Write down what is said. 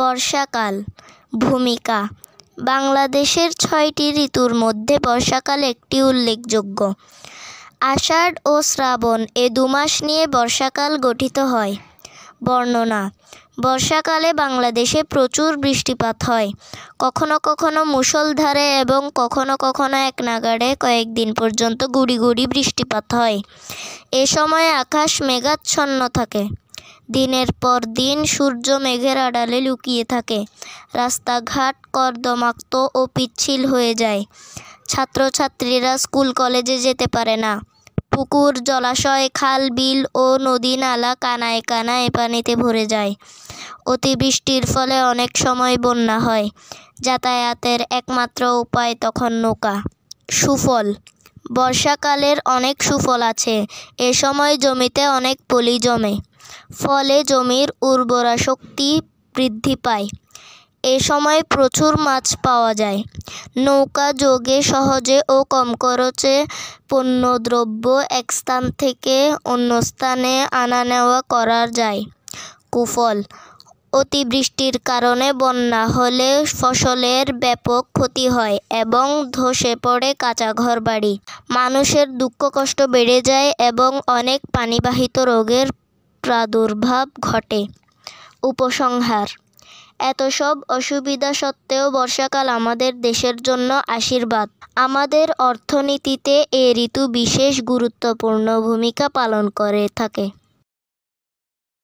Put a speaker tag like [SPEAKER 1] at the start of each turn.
[SPEAKER 1] বর্ষাকাল ভূমিকা বাংলাদেশের ছয়টি ঋতুর মধ্যে বর্ষাকাল একটি উল্লেখযোগ্য আষাঢ় ও শ্রাবণ এ দুমাস নিয়ে বর্ষাকাল গঠিত হয় বর্ণনা বর্ষাকালে বাংলাদেশে প্রচুর বৃষ্টিপাত হয় কখনো কখনো মুষলধারে এবং কখনো কখনো এক নাগাড়ে কয়েকদিন পর্যন্ত গুড়ি গুড়ি বৃষ্টিপাত হয় এ সময় আকাশ মেঘাচ্ছন্ন থাকে দিনের পর দিন সূর্য মেঘের আড়ালে লুকিয়ে থাকে রাস্তাঘাট কর্দমাক্ত ও পিচ্ছিল হয়ে যায় ছাত্রছাত্রীরা স্কুল কলেজে যেতে পারে না পুকুর জলাশয় খাল বিল ও নদী নালা কানায় কানায় পানিতে ভরে যায় অতিবৃষ্টির ফলে অনেক সময় বন্যা হয় যাতায়াতের একমাত্র উপায় তখন নৌকা সুফল বর্ষাকালের অনেক সুফল আছে এ সময় জমিতে অনেক পলি জমে ফলে জমির উর্বরা শক্তি বৃদ্ধি পায় এ সময় প্রচুর মাছ পাওয়া যায় নৌকা যোগে সহজে ও কম খরচে পণ্যদ্রব্য এক স্থান থেকে অন্য স্থানে আনা নেওয়া করা যায় কুফল অতিবৃষ্টির কারণে বন্যা হলে ফসলের ব্যাপক ক্ষতি হয় এবং ধসে পড়ে কাঁচা ঘর বাড়ি মানুষের দুঃখ কষ্ট বেড়ে যায় এবং অনেক পানিবাহিত রোগের প্রাদুর্ভাব ঘটে উপসংহার এত সব অসুবিধা সত্ত্বেও বর্ষাকাল আমাদের দেশের জন্য আশীর্বাদ আমাদের অর্থনীতিতে এ ঋতু বিশেষ গুরুত্বপূর্ণ ভূমিকা পালন করে থাকে